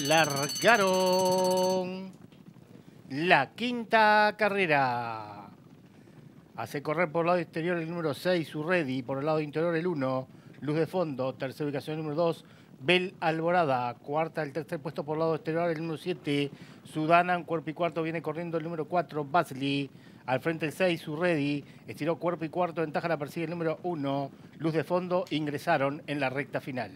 largaron la quinta carrera. Hace correr por el lado exterior el número 6, Urredi, por el lado interior el 1, Luz de Fondo, tercera ubicación el número 2, Bel Alborada, cuarta el tercer puesto por el lado exterior el número 7, Sudanan, cuerpo y cuarto viene corriendo el número 4, Basley, al frente el 6, Surredi, estiró cuerpo y cuarto, ventaja la persigue el número 1, Luz de Fondo, ingresaron en la recta final.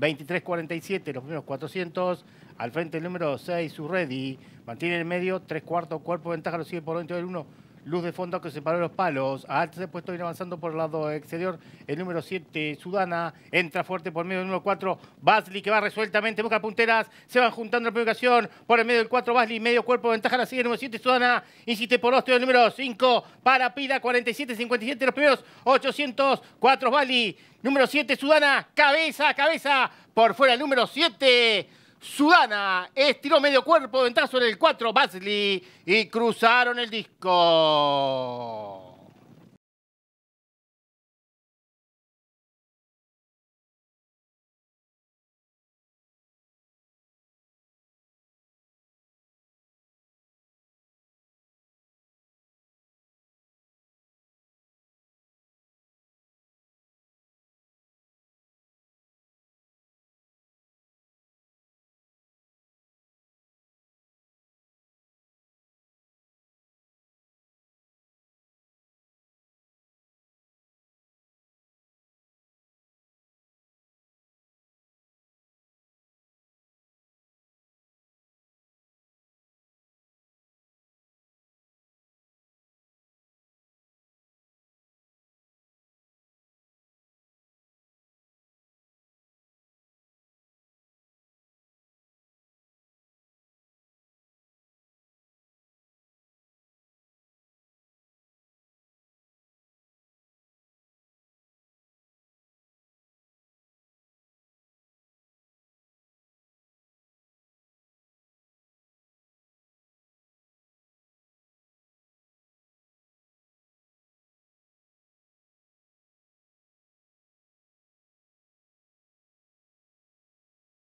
23-47, los primeros 400. Al frente el número 6, su ready Mantiene el medio, 3 cuartos, cuerpo de ventaja, lo sigue por dentro del 1. Luz de fondo que separó los palos. ha puesto viene avanzando por el lado exterior. El número 7, Sudana, entra fuerte por medio del número 4. Basli que va resueltamente, busca punteras. Se van juntando en la publicación por el medio del 4. Basli, medio cuerpo ventaja. La sigue el número 7, Sudana. Insiste por los el número 5. Para Pida, 47, 57. Los primeros 804, Basli. Número 7, Sudana. Cabeza, cabeza. Por fuera el número 7. Sudana estiró medio cuerpo, ventazo en el 4, Basley, y cruzaron el disco.